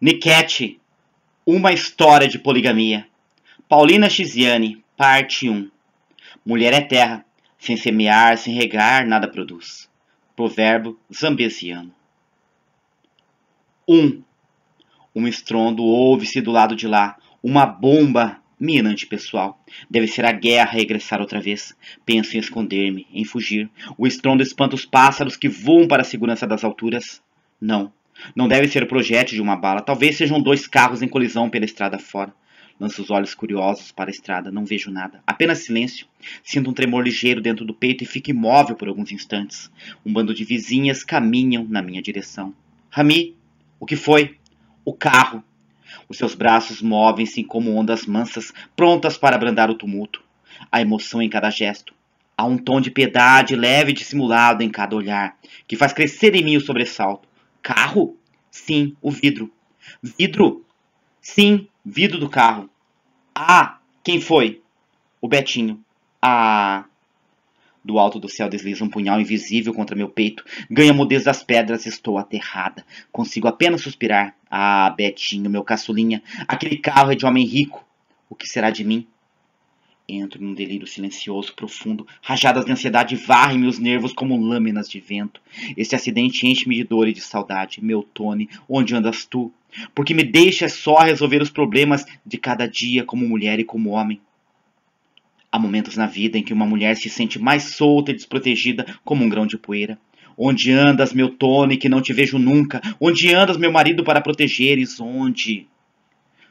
Niquete, Uma História de Poligamia. Paulina Chisiane, Parte 1. Mulher é terra, sem semear, sem regar, nada produz. Provérbio zambesiano. 1. Um estrondo ouve-se do lado de lá, uma bomba mina antipessoal. Deve ser a guerra a regressar outra vez. Penso em esconder-me, em fugir. O estrondo espanta os pássaros que voam para a segurança das alturas. Não, não deve ser o projétil de uma bala. Talvez sejam dois carros em colisão pela estrada fora. Lanço os olhos curiosos para a estrada. Não vejo nada. Apenas silêncio. Sinto um tremor ligeiro dentro do peito e fico imóvel por alguns instantes. Um bando de vizinhas caminham na minha direção. Rami, o que foi? O carro. Os seus braços movem-se como ondas mansas, prontas para abrandar o tumulto. A emoção em cada gesto. Há um tom de piedade leve e dissimulado em cada olhar, que faz crescer em mim o sobressalto. Carro? Sim, o vidro. Vidro? Sim, vidro do carro. Ah, quem foi? O Betinho. Ah. Do alto do céu desliza um punhal invisível contra meu peito. Ganha mudez das pedras, estou aterrada. Consigo apenas suspirar. Ah, Betinho, meu caçulinha, aquele carro é de homem rico. O que será de mim? Entro num delírio silencioso, profundo. Rajadas de ansiedade varrem meus nervos como lâminas de vento. Este acidente enche-me de dor e de saudade. Meu Tony, onde andas tu? Porque me deixas só resolver os problemas de cada dia como mulher e como homem. Há momentos na vida em que uma mulher se sente mais solta e desprotegida como um grão de poeira. Onde andas, meu Tony, que não te vejo nunca? Onde andas, meu marido, para protegeres? Onde?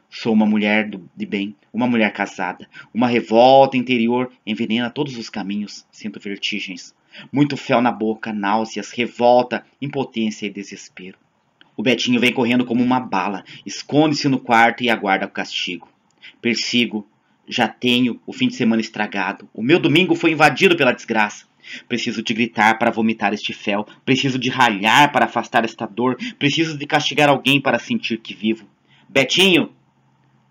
Sou uma mulher de bem, uma mulher casada. Uma revolta interior envenena todos os caminhos. Sinto vertigens. Muito fel na boca, náuseas, revolta, impotência e desespero. O Betinho vem correndo como uma bala, esconde-se no quarto e aguarda o castigo. Persigo, já tenho o fim de semana estragado. O meu domingo foi invadido pela desgraça. Preciso de gritar para vomitar este fel, preciso de ralhar para afastar esta dor, preciso de castigar alguém para sentir que vivo. Betinho,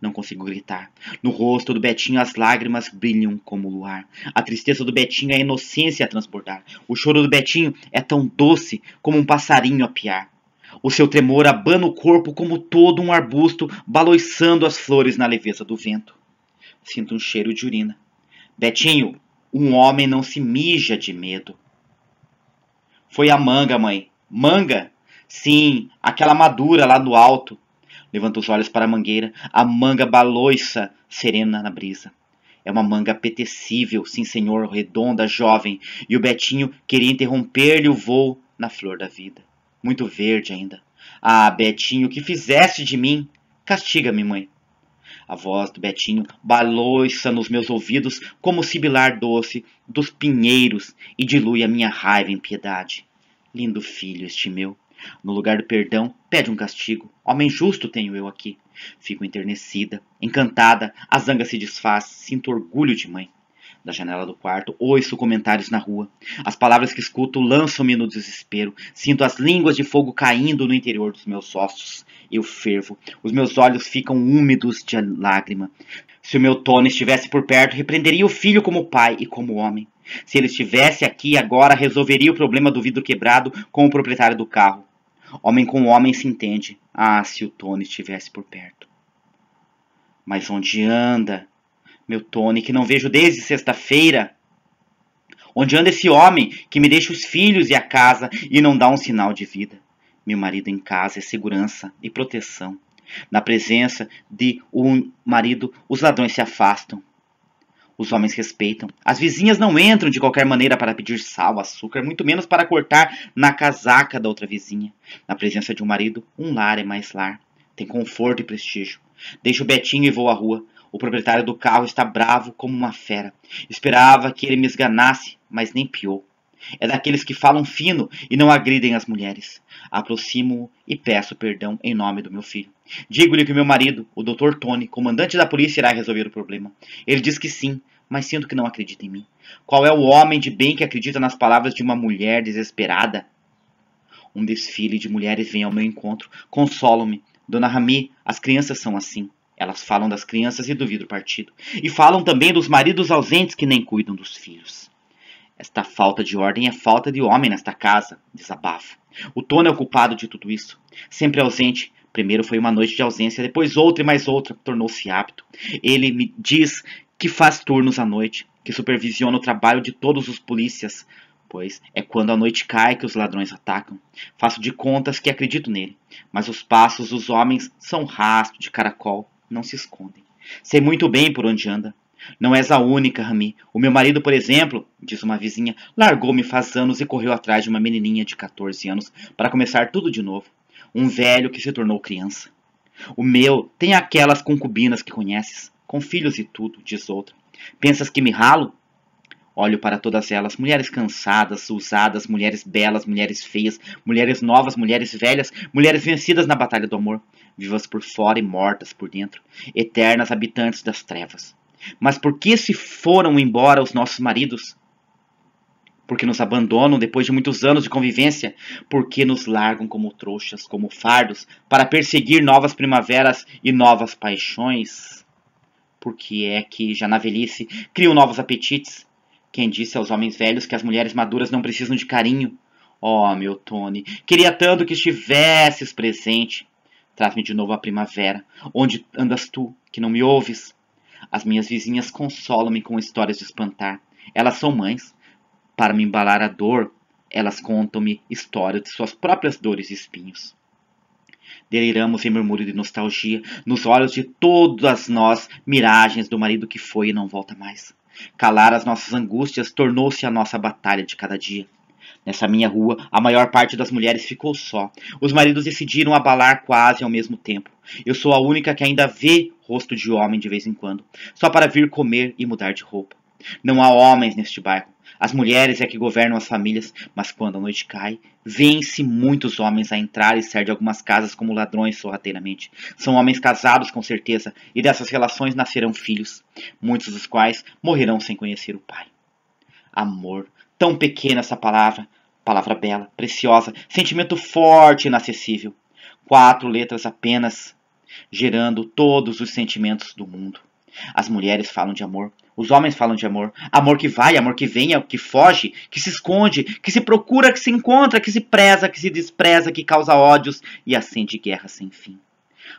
não consigo gritar. No rosto do Betinho as lágrimas brilham como o luar. A tristeza do Betinho é a inocência a transbordar. O choro do Betinho é tão doce como um passarinho a piar. O seu tremor abana o corpo como todo um arbusto baloiçando as flores na leveza do vento. Sinto um cheiro de urina. Betinho, um homem não se mija de medo. Foi a manga, mãe. Manga? Sim, aquela madura lá no alto. Levanta os olhos para a mangueira, a manga baloiça, serena na brisa. É uma manga apetecível, sim senhor, redonda, jovem, e o Betinho queria interromper-lhe o voo na flor da vida. Muito verde ainda. Ah, Betinho, que fizeste de mim? Castiga-me, mãe. A voz do Betinho baloiça nos meus ouvidos como o sibilar doce dos pinheiros e dilui a minha raiva em piedade. Lindo filho este meu, no lugar do perdão, pede um castigo. Homem justo tenho eu aqui. Fico enternecida, encantada, a zanga se desfaz, sinto orgulho de mãe. Da janela do quarto, ouço comentários na rua. As palavras que escuto lançam-me no desespero. Sinto as línguas de fogo caindo no interior dos meus ossos. Eu fervo. Os meus olhos ficam úmidos de lágrima. Se o meu Tony estivesse por perto, repreenderia o filho como pai e como homem. Se ele estivesse aqui agora, resolveria o problema do vidro quebrado com o proprietário do carro. Homem com homem se entende. Ah, se o Tony estivesse por perto. Mas onde anda, meu Tony, que não vejo desde sexta-feira? Onde anda esse homem que me deixa os filhos e a casa e não dá um sinal de vida? Meu marido em casa é segurança e proteção. Na presença de um marido, os ladrões se afastam. Os homens respeitam. As vizinhas não entram de qualquer maneira para pedir sal, açúcar, muito menos para cortar na casaca da outra vizinha. Na presença de um marido, um lar é mais lar. Tem conforto e prestígio. deixo o Betinho e vou à rua. O proprietário do carro está bravo como uma fera. Esperava que ele me esganasse, mas nem piou. É daqueles que falam fino e não agridem as mulheres. Aproximo-o e peço perdão em nome do meu filho. Digo-lhe que meu marido, o Dr. Tony, comandante da polícia, irá resolver o problema. Ele diz que sim, mas sinto que não acredita em mim. Qual é o homem de bem que acredita nas palavras de uma mulher desesperada? Um desfile de mulheres vem ao meu encontro. consolo me Dona Rami, as crianças são assim. Elas falam das crianças e do vidro partido. E falam também dos maridos ausentes que nem cuidam dos filhos. Esta falta de ordem é falta de homem nesta casa, desabafo. O Tono é o culpado de tudo isso. Sempre ausente. Primeiro foi uma noite de ausência, depois outra e mais outra. Tornou-se hábito. Ele me diz que faz turnos à noite, que supervisiona o trabalho de todos os polícias, pois é quando a noite cai que os ladrões atacam. Faço de contas que acredito nele, mas os passos dos homens são rastro de caracol, não se escondem. Sei muito bem por onde anda. Não és a única, Rami. O meu marido, por exemplo, diz uma vizinha, largou-me faz anos e correu atrás de uma menininha de 14 anos para começar tudo de novo. Um velho que se tornou criança. O meu tem aquelas concubinas que conheces, com filhos e tudo, diz outra. Pensas que me ralo? Olho para todas elas, mulheres cansadas, usadas, mulheres belas, mulheres feias, mulheres novas, mulheres velhas, mulheres vencidas na batalha do amor, vivas por fora e mortas por dentro, eternas habitantes das trevas. Mas por que se foram embora os nossos maridos? Porque nos abandonam depois de muitos anos de convivência? Porque nos largam como trouxas, como fardos, para perseguir novas primaveras e novas paixões? Porque é que, já na velhice, criam novos apetites? Quem disse aos homens velhos que as mulheres maduras não precisam de carinho? Oh, meu Tony, queria tanto que estivesses presente. Traz-me de novo à primavera. Onde andas tu, que não me ouves? As minhas vizinhas consolam-me com histórias de espantar. Elas são mães. Para me embalar a dor, elas contam-me histórias de suas próprias dores e espinhos. Deliramos em murmúrio de nostalgia, nos olhos de todas nós, miragens do marido que foi e não volta mais. Calar as nossas angústias tornou-se a nossa batalha de cada dia. Nessa minha rua, a maior parte das mulheres ficou só. Os maridos decidiram abalar quase ao mesmo tempo. Eu sou a única que ainda vê rosto de homem de vez em quando, só para vir comer e mudar de roupa. Não há homens neste bairro. As mulheres é que governam as famílias, mas quando a noite cai, vêm-se muitos homens a entrar e sair de algumas casas como ladrões sorrateiramente. São homens casados com certeza, e dessas relações nascerão filhos, muitos dos quais morrerão sem conhecer o pai. Amor Tão pequena essa palavra, palavra bela, preciosa, sentimento forte e inacessível. Quatro letras apenas, gerando todos os sentimentos do mundo. As mulheres falam de amor, os homens falam de amor. Amor que vai, amor que vem, é que foge, que se esconde, que se procura, que se encontra, que se preza, que se despreza, que causa ódios e acende guerra sem fim.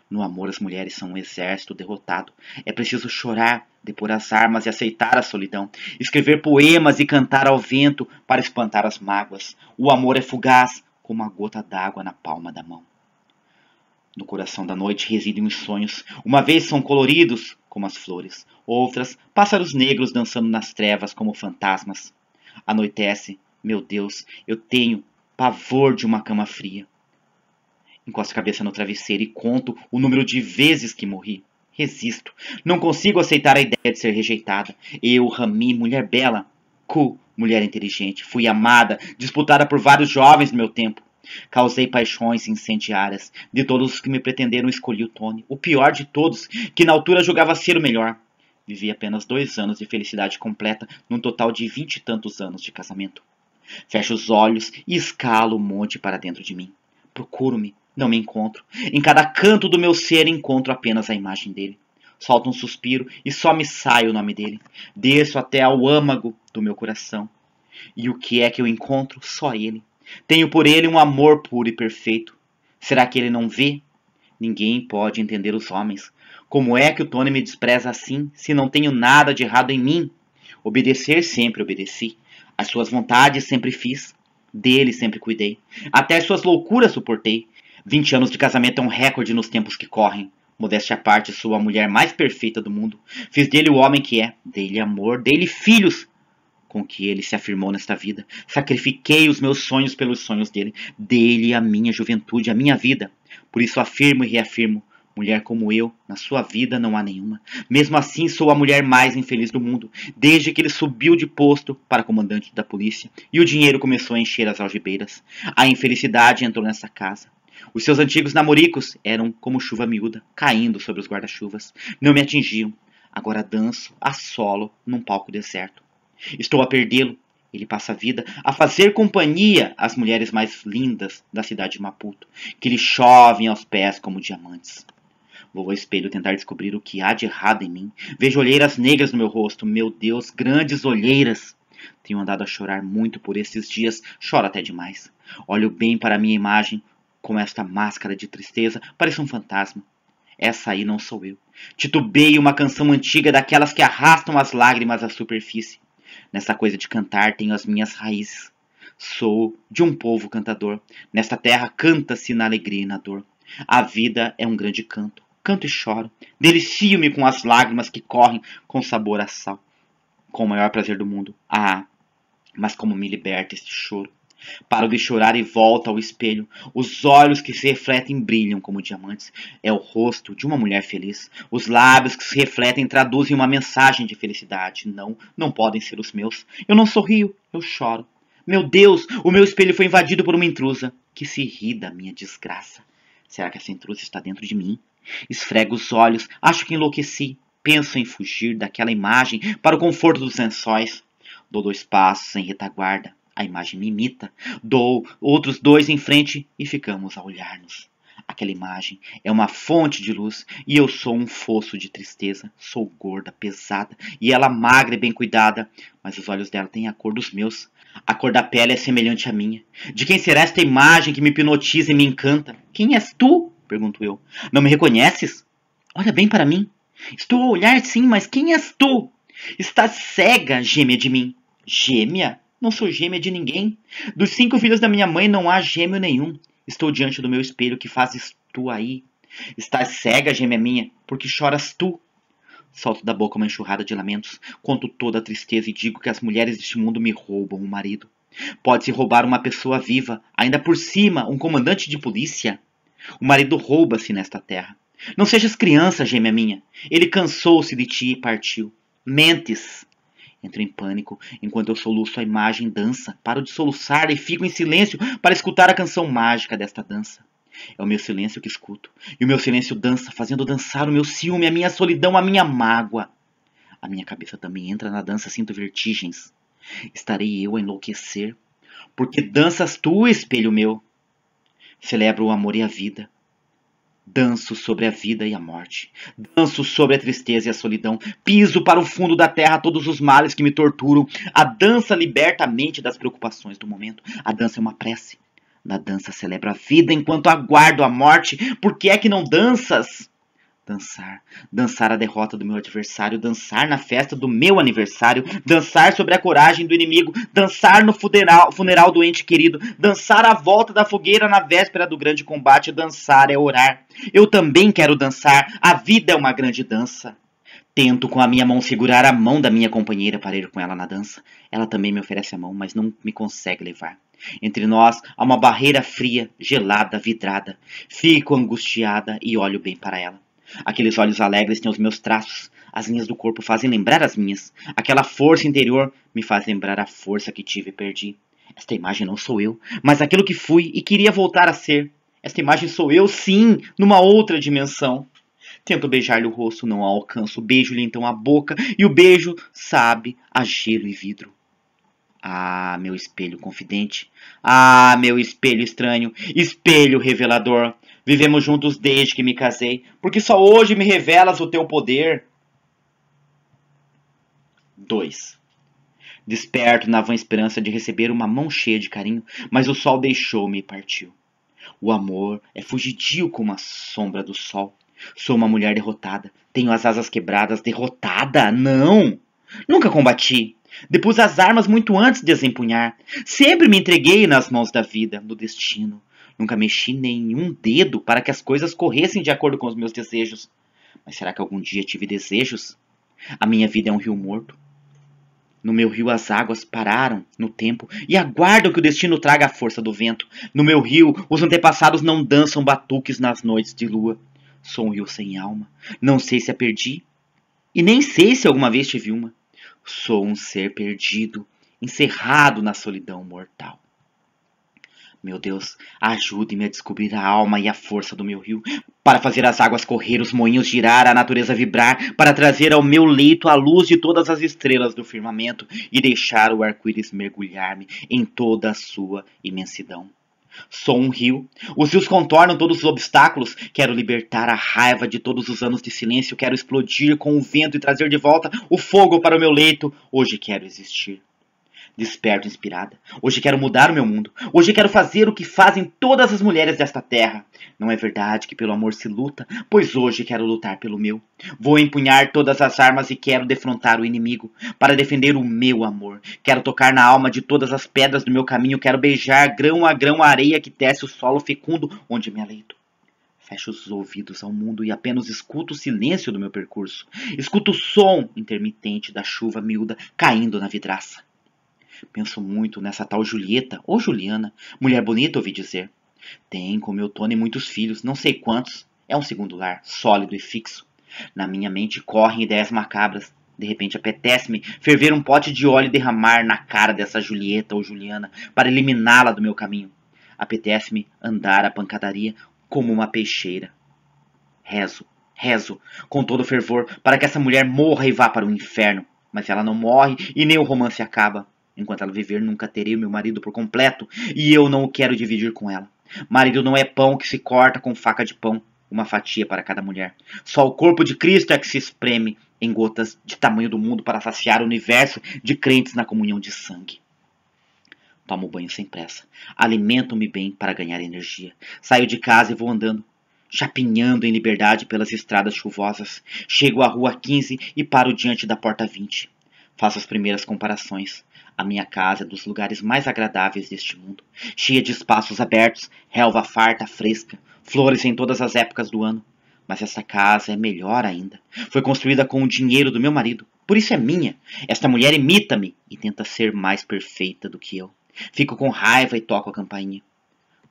No amor, as mulheres são um exército derrotado. É preciso chorar, depor as armas e aceitar a solidão, escrever poemas e cantar ao vento para espantar as mágoas. O amor é fugaz como a gota d'água na palma da mão. No coração da noite residem os sonhos. Uma vez são coloridos, como as flores, outras, pássaros negros dançando nas trevas como fantasmas. Anoitece, meu Deus, eu tenho pavor de uma cama fria. Encosto a cabeça no travesseiro e conto o número de vezes que morri. Resisto. Não consigo aceitar a ideia de ser rejeitada. Eu, Rami, mulher bela. Ku, mulher inteligente. Fui amada, disputada por vários jovens no meu tempo. Causei paixões incendiárias. De todos os que me pretenderam, escolhi o Tony. O pior de todos, que na altura julgava ser o melhor. Vivi apenas dois anos de felicidade completa, num total de vinte e tantos anos de casamento. Fecho os olhos e escalo o monte para dentro de mim. Procuro-me, não me encontro. Em cada canto do meu ser encontro apenas a imagem dele. Solto um suspiro e só me sai o nome dele. Desço até ao âmago do meu coração. E o que é que eu encontro? Só ele. Tenho por ele um amor puro e perfeito. Será que ele não vê? Ninguém pode entender os homens. Como é que o Tony me despreza assim, se não tenho nada de errado em mim? Obedecer sempre obedeci. As suas vontades sempre fiz. Dele sempre cuidei. Até suas loucuras suportei. 20 anos de casamento é um recorde nos tempos que correm. Modéstia à parte, sou a mulher mais perfeita do mundo. Fiz dele o homem que é, dele amor, dele filhos com que ele se afirmou nesta vida. Sacrifiquei os meus sonhos pelos sonhos dele, dele a minha juventude, a minha vida. Por isso afirmo e reafirmo: mulher como eu, na sua vida não há nenhuma. Mesmo assim, sou a mulher mais infeliz do mundo, desde que ele subiu de posto para comandante da polícia e o dinheiro começou a encher as algibeiras. A infelicidade entrou nessa casa. Os seus antigos namoricos eram como chuva miúda, caindo sobre os guarda-chuvas. Não me atingiam. Agora danço a solo num palco deserto. Estou a perdê-lo. Ele passa a vida a fazer companhia às mulheres mais lindas da cidade de Maputo, que lhe chovem aos pés como diamantes. Vou ao espelho tentar descobrir o que há de errado em mim. Vejo olheiras negras no meu rosto. Meu Deus, grandes olheiras! Tenho andado a chorar muito por esses dias, choro até demais. Olho bem para a minha imagem, com esta máscara de tristeza, pareço um fantasma. Essa aí não sou eu. Titubeio uma canção antiga daquelas que arrastam as lágrimas à superfície. Nessa coisa de cantar tenho as minhas raízes. Sou de um povo cantador. Nesta terra canta-se na alegria e na dor. A vida é um grande canto. Canto e choro. Delicio-me com as lágrimas que correm com sabor a sal. Com o maior prazer do mundo. Ah, mas como me liberta este choro. Para de chorar e volta ao espelho. Os olhos que se refletem brilham como diamantes. É o rosto de uma mulher feliz. Os lábios que se refletem traduzem uma mensagem de felicidade. Não, não podem ser os meus. Eu não sorrio, eu choro. Meu Deus, o meu espelho foi invadido por uma intrusa que se ri da minha desgraça. Será que essa intrusa está dentro de mim? Esfrego os olhos, acho que enlouqueci. Penso em fugir daquela imagem para o conforto dos lençóis. Dou dois passos em retaguarda. A imagem me imita. Dou outros dois em frente e ficamos a olhar-nos. Aquela imagem é uma fonte de luz e eu sou um fosso de tristeza. Sou gorda, pesada e ela magra e bem cuidada, mas os olhos dela têm a cor dos meus. A cor da pele é semelhante à minha. De quem será esta imagem que me hipnotiza e me encanta? Quem és tu? pergunto eu. Não me reconheces? Olha bem para mim. Estou a olhar sim, mas quem és tu? Estás cega, gêmea de mim. Gêmea? Não sou gêmea de ninguém. Dos cinco filhos da minha mãe não há gêmeo nenhum. Estou diante do meu espelho, que fazes tu aí? Estás cega, gêmea minha, porque choras tu? Solto da boca uma enxurrada de lamentos, conto toda a tristeza e digo que as mulheres deste mundo me roubam o marido. Pode-se roubar uma pessoa viva, ainda por cima, um comandante de polícia. O marido rouba-se nesta terra. Não sejas criança, gêmea minha. Ele cansou-se de ti e partiu. Mentes, Entro em pânico, enquanto eu soluço a imagem dança. Paro de soluçar e fico em silêncio para escutar a canção mágica desta dança. É o meu silêncio que escuto, e o meu silêncio dança, fazendo dançar o meu ciúme, a minha solidão, a minha mágoa. A minha cabeça também entra na dança, sinto vertigens. Estarei eu a enlouquecer, porque danças tu, espelho meu. Celebro o amor e a vida, Danço sobre a vida e a morte. Danço sobre a tristeza e a solidão. Piso para o fundo da terra todos os males que me torturam. A dança liberta a mente das preocupações do momento. A dança é uma prece. Na dança celebro a vida enquanto aguardo a morte. Por que é que não danças? dançar, dançar a derrota do meu adversário, dançar na festa do meu aniversário, dançar sobre a coragem do inimigo, dançar no funeral, funeral do ente querido, dançar à volta da fogueira na véspera do grande combate, dançar é orar. Eu também quero dançar, a vida é uma grande dança. Tento com a minha mão segurar a mão da minha companheira para ir com ela na dança. Ela também me oferece a mão, mas não me consegue levar. Entre nós há uma barreira fria, gelada, vidrada. Fico angustiada e olho bem para ela. Aqueles olhos alegres têm os meus traços, as linhas do corpo fazem lembrar as minhas. Aquela força interior me faz lembrar a força que tive e perdi. Esta imagem não sou eu, mas aquilo que fui e queria voltar a ser. Esta imagem sou eu, sim, numa outra dimensão. Tento beijar-lhe o rosto, não alcanço. Beijo-lhe então a boca, e o beijo sabe a gelo e vidro. Ah, meu espelho confidente. Ah, meu espelho estranho. Espelho revelador. Vivemos juntos desde que me casei, porque só hoje me revelas o teu poder. 2. Desperto na vã esperança de receber uma mão cheia de carinho, mas o sol deixou-me e partiu. O amor é fugidio como a sombra do sol. Sou uma mulher derrotada, tenho as asas quebradas, derrotada, não! Nunca combati, Depus as armas muito antes de as empunhar. Sempre me entreguei nas mãos da vida, do destino. Nunca mexi nenhum dedo para que as coisas corressem de acordo com os meus desejos. Mas será que algum dia tive desejos? A minha vida é um rio morto. No meu rio as águas pararam no tempo e aguardam que o destino traga a força do vento. No meu rio os antepassados não dançam batuques nas noites de lua. Sou um rio sem alma. Não sei se a perdi e nem sei se alguma vez tive uma. Sou um ser perdido, encerrado na solidão mortal. Meu Deus, ajude-me a descobrir a alma e a força do meu rio, para fazer as águas correr, os moinhos girar, a natureza vibrar, para trazer ao meu leito a luz de todas as estrelas do firmamento e deixar o arco-íris mergulhar-me em toda a sua imensidão. Sou um rio. Os rios contornam todos os obstáculos. Quero libertar a raiva de todos os anos de silêncio. Quero explodir com o vento e trazer de volta o fogo para o meu leito. Hoje quero existir. Desperto inspirada. Hoje quero mudar o meu mundo. Hoje quero fazer o que fazem todas as mulheres desta terra. Não é verdade que pelo amor se luta, pois hoje quero lutar pelo meu. Vou empunhar todas as armas e quero defrontar o inimigo para defender o meu amor. Quero tocar na alma de todas as pedras do meu caminho, quero beijar grão a grão a areia que tece o solo fecundo onde me aleito. Fecho os ouvidos ao mundo e apenas escuto o silêncio do meu percurso. Escuto o som intermitente da chuva miúda caindo na vidraça. Penso muito nessa tal Julieta ou Juliana, mulher bonita, ouvi dizer. Tem, como eu Tony, muitos filhos, não sei quantos. É um segundo lar, sólido e fixo. Na minha mente correm ideias macabras. De repente apetece-me ferver um pote de óleo e derramar na cara dessa Julieta ou Juliana para eliminá-la do meu caminho. Apetece-me andar à pancadaria como uma peixeira. Rezo, rezo, com todo fervor, para que essa mulher morra e vá para o inferno. Mas ela não morre e nem o romance acaba. Enquanto ela viver, nunca terei o meu marido por completo, e eu não o quero dividir com ela. Marido não é pão que se corta com faca de pão, uma fatia para cada mulher. Só o corpo de Cristo é que se espreme em gotas de tamanho do mundo para saciar o universo de crentes na comunhão de sangue. Tomo banho sem pressa. Alimento-me bem para ganhar energia. Saio de casa e vou andando, chapinhando em liberdade pelas estradas chuvosas. Chego à rua 15 e paro diante da porta 20. Faço as primeiras comparações. A minha casa é dos lugares mais agradáveis deste mundo, cheia de espaços abertos, relva farta, fresca, flores em todas as épocas do ano. Mas essa casa é melhor ainda. Foi construída com o dinheiro do meu marido, por isso é minha. Esta mulher imita-me e tenta ser mais perfeita do que eu. Fico com raiva e toco a campainha.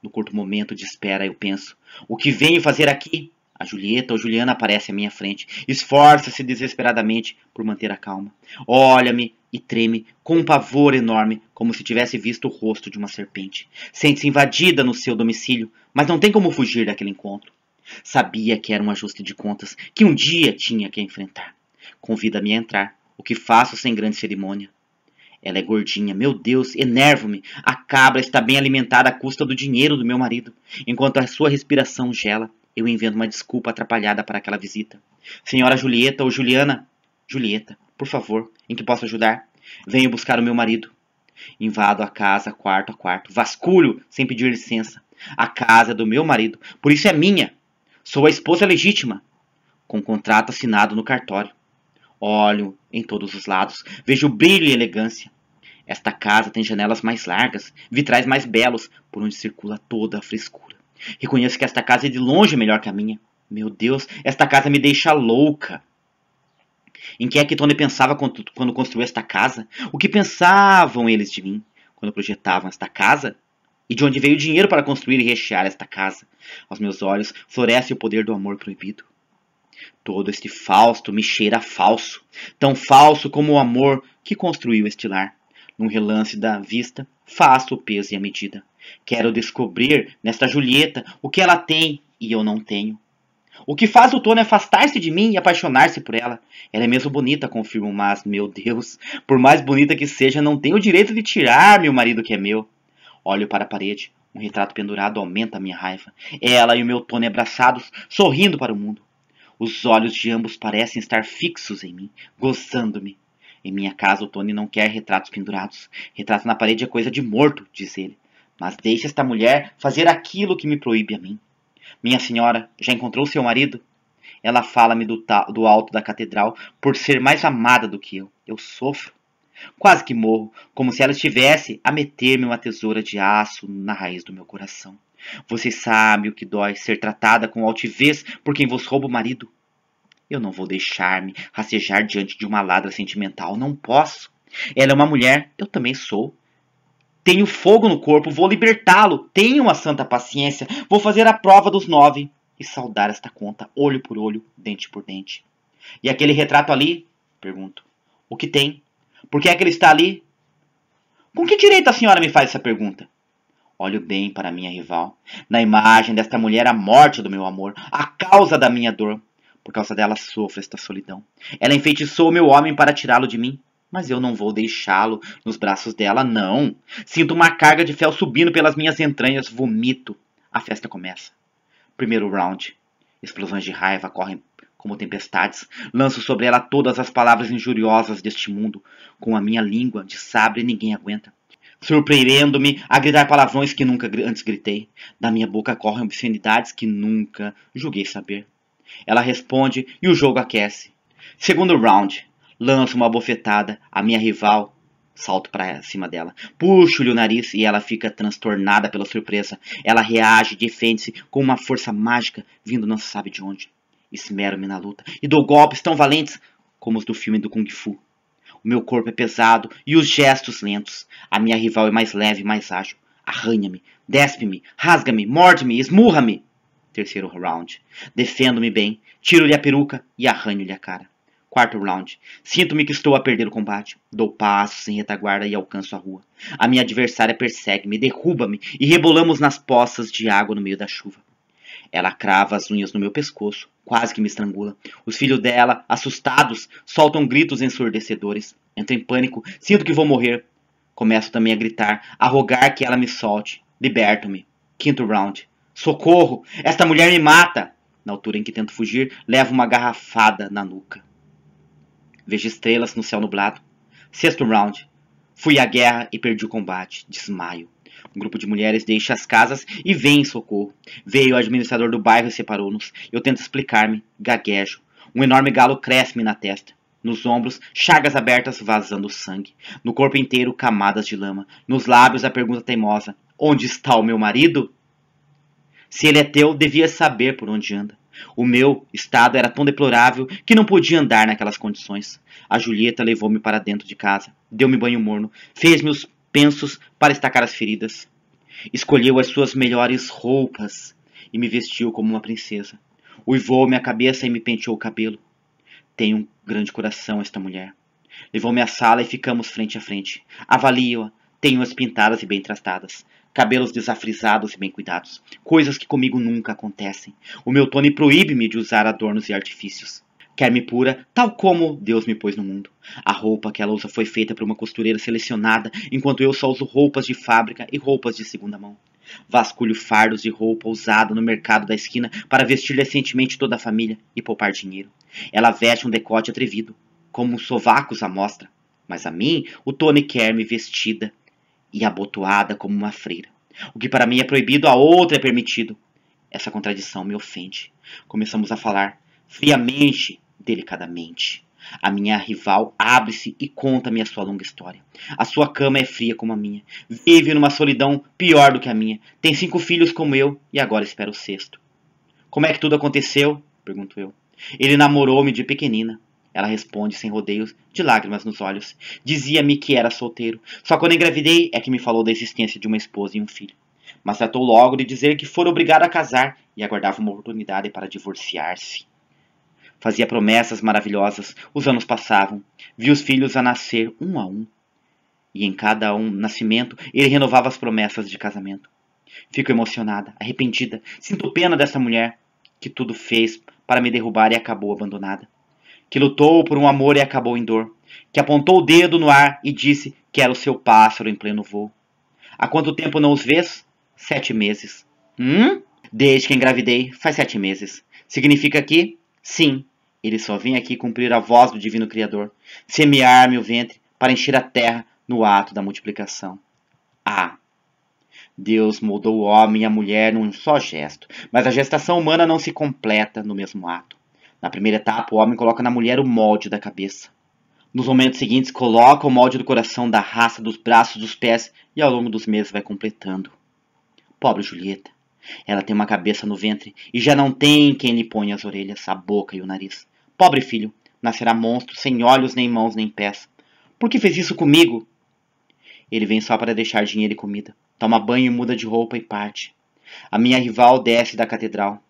No curto momento de espera, eu penso: o que venho fazer aqui? A Julieta ou Juliana aparece à minha frente. Esforça-se desesperadamente por manter a calma. Olha-me e treme com um pavor enorme, como se tivesse visto o rosto de uma serpente. Sente-se invadida no seu domicílio, mas não tem como fugir daquele encontro. Sabia que era um ajuste de contas que um dia tinha que enfrentar. Convida-me a entrar, o que faço sem grande cerimônia. Ela é gordinha, meu Deus, enervo-me. A cabra está bem alimentada à custa do dinheiro do meu marido, enquanto a sua respiração gela. Eu invento uma desculpa atrapalhada para aquela visita. Senhora Julieta ou Juliana? Julieta, por favor, em que posso ajudar? Venho buscar o meu marido. Invado a casa, quarto a quarto, vasculho, sem pedir licença. A casa é do meu marido, por isso é minha. Sou a esposa legítima, com contrato assinado no cartório. Olho em todos os lados, vejo brilho e elegância. Esta casa tem janelas mais largas, vitrais mais belos, por onde circula toda a frescura. Reconheço que esta casa é de longe melhor que a minha. Meu Deus, esta casa me deixa louca. Em que é que Tony pensava quando, construiu esta casa? O que pensavam eles de mim quando projetavam esta casa? E de onde veio o dinheiro para construir e rechear esta casa? Aos meus olhos floresce o poder do amor proibido. Todo este Fausto me cheira falso, tão falso como o amor que construiu este lar. Num relance da vista, Faço o peso e a medida. Quero descobrir nesta Julieta o que ela tem e eu não tenho. O que faz o Tony afastar-se de mim e apaixonar-se por ela. Ela é mesmo bonita, confirmo, mas, meu Deus, por mais bonita que seja, não tenho o direito de tirar meu marido que é meu. Olho para a parede. Um retrato pendurado aumenta a minha raiva. Ela e o meu Tony abraçados, sorrindo para o mundo. Os olhos de ambos parecem estar fixos em mim, gozando-me. Em minha casa, o Tony não quer retratos pendurados. Retrato na parede é coisa de morto, diz ele. Mas deixe esta mulher fazer aquilo que me proíbe a mim. Minha senhora, já encontrou seu marido? Ela fala-me do, do alto da catedral por ser mais amada do que eu. Eu sofro. Quase que morro, como se ela estivesse a meter-me uma tesoura de aço na raiz do meu coração. Você sabe o que dói ser tratada com altivez por quem vos rouba o marido. Eu não vou deixar-me rastejar diante de uma ladra sentimental. Não posso. Ela é uma mulher, eu também sou. Tenho fogo no corpo, vou libertá-lo. Tenho uma santa paciência, vou fazer a prova dos nove e saudar esta conta, olho por olho, dente por dente. E aquele retrato ali? Pergunto. O que tem? Por que é que ele está ali? Com que direito a senhora me faz essa pergunta? Olho bem para minha rival, na imagem desta mulher, a morte do meu amor, a causa da minha dor, por causa dela sofro esta solidão. Ela enfeitiçou meu homem para tirá-lo de mim. Mas eu não vou deixá-lo nos braços dela, não. Sinto uma carga de fel subindo pelas minhas entranhas, vomito. A festa começa. Primeiro round. Explosões de raiva correm como tempestades. Lanço sobre ela todas as palavras injuriosas deste mundo. Com a minha língua de sabre ninguém aguenta. Surpreendendo-me a gritar palavrões que nunca antes gritei. Da minha boca correm obscenidades que nunca julguei saber. Ela responde e o jogo aquece. Segundo round, lanço uma bofetada, a minha rival salto para cima dela. Puxo-lhe o nariz e ela fica transtornada pela surpresa. Ela reage, defende-se com uma força mágica vindo não se sabe de onde. Esmero-me na luta e dou golpes tão valentes como os do filme do Kung Fu. O meu corpo é pesado e os gestos lentos. A minha rival é mais leve e mais ágil. Arranha-me, despe-me, rasga-me, morde-me, esmurra-me. Terceiro round. Defendo-me bem, tiro-lhe a peruca e arranho-lhe a cara. Quarto round. Sinto-me que estou a perder o combate. Dou passos em retaguarda e alcanço a rua. A minha adversária persegue-me, derruba-me e rebolamos nas poças de água no meio da chuva. Ela crava as unhas no meu pescoço, quase que me estrangula. Os filhos dela, assustados, soltam gritos ensurdecedores. Entro em pânico, sinto que vou morrer. Começo também a gritar, a rogar que ela me solte. Liberto-me. Quinto round. Socorro! Esta mulher me mata! Na altura em que tento fugir, levo uma garrafada na nuca. Vejo estrelas no céu nublado. Sexto round. Fui à guerra e perdi o combate. Desmaio. Um grupo de mulheres deixa as casas e vem em socorro. Veio o administrador do bairro e separou-nos. Eu tento explicar-me, gaguejo. Um enorme galo cresce-me na testa. Nos ombros, chagas abertas vazando sangue. No corpo inteiro, camadas de lama. Nos lábios, a pergunta teimosa: Onde está o meu marido? Se ele é teu, devia saber por onde anda. O meu estado era tão deplorável que não podia andar naquelas condições. A Julieta levou-me para dentro de casa, deu-me banho morno, fez-me os pensos para estacar as feridas. Escolheu as suas melhores roupas e me vestiu como uma princesa. Uivou-me a cabeça e me penteou o cabelo. Tem um grande coração esta mulher. Levou-me à sala e ficamos frente a frente. Avalio-a, tenho-as pintadas e bem tratadas cabelos desafrisados e bem cuidados, coisas que comigo nunca acontecem. O meu Tony proíbe-me de usar adornos e artifícios. Quer-me pura, tal como Deus me pôs no mundo. A roupa que ela usa foi feita por uma costureira selecionada, enquanto eu só uso roupas de fábrica e roupas de segunda mão. Vasculho fardos de roupa usada no mercado da esquina para vestir decentemente toda a família e poupar dinheiro. Ela veste um decote atrevido, como um sovacos à mostra. Mas a mim, o Tony quer-me vestida e abotoada como uma freira. O que para mim é proibido, a outra é permitido. Essa contradição me ofende. Começamos a falar friamente, delicadamente. A minha rival abre-se e conta-me a sua longa história. A sua cama é fria como a minha. Vive numa solidão pior do que a minha. Tem cinco filhos como eu e agora espera o sexto. Como é que tudo aconteceu? Pergunto eu. Ele namorou-me de pequenina. Ela responde sem rodeios, de lágrimas nos olhos. Dizia-me que era solteiro. Só quando engravidei é que me falou da existência de uma esposa e um filho. Mas tratou logo de dizer que fora obrigado a casar e aguardava uma oportunidade para divorciar-se. Fazia promessas maravilhosas. Os anos passavam. Vi os filhos a nascer um a um. E em cada um nascimento ele renovava as promessas de casamento. Fico emocionada, arrependida. Sinto pena dessa mulher que tudo fez para me derrubar e acabou abandonada que lutou por um amor e acabou em dor, que apontou o dedo no ar e disse que era o seu pássaro em pleno voo. Há quanto tempo não os vês? Sete meses. Hum? Desde que engravidei, faz sete meses. Significa que, sim, ele só vem aqui cumprir a voz do Divino Criador, semear meu ventre para encher a terra no ato da multiplicação. Ah! Deus moldou o homem e a mulher num só gesto, mas a gestação humana não se completa no mesmo ato. Na primeira etapa, o homem coloca na mulher o molde da cabeça. Nos momentos seguintes, coloca o molde do coração, da raça, dos braços, dos pés e ao longo dos meses vai completando. Pobre Julieta. Ela tem uma cabeça no ventre e já não tem quem lhe ponha as orelhas, a boca e o nariz. Pobre filho, nascerá monstro, sem olhos, nem mãos, nem pés. Por que fez isso comigo? Ele vem só para deixar dinheiro e comida. Toma banho, e muda de roupa e parte. A minha rival desce da catedral.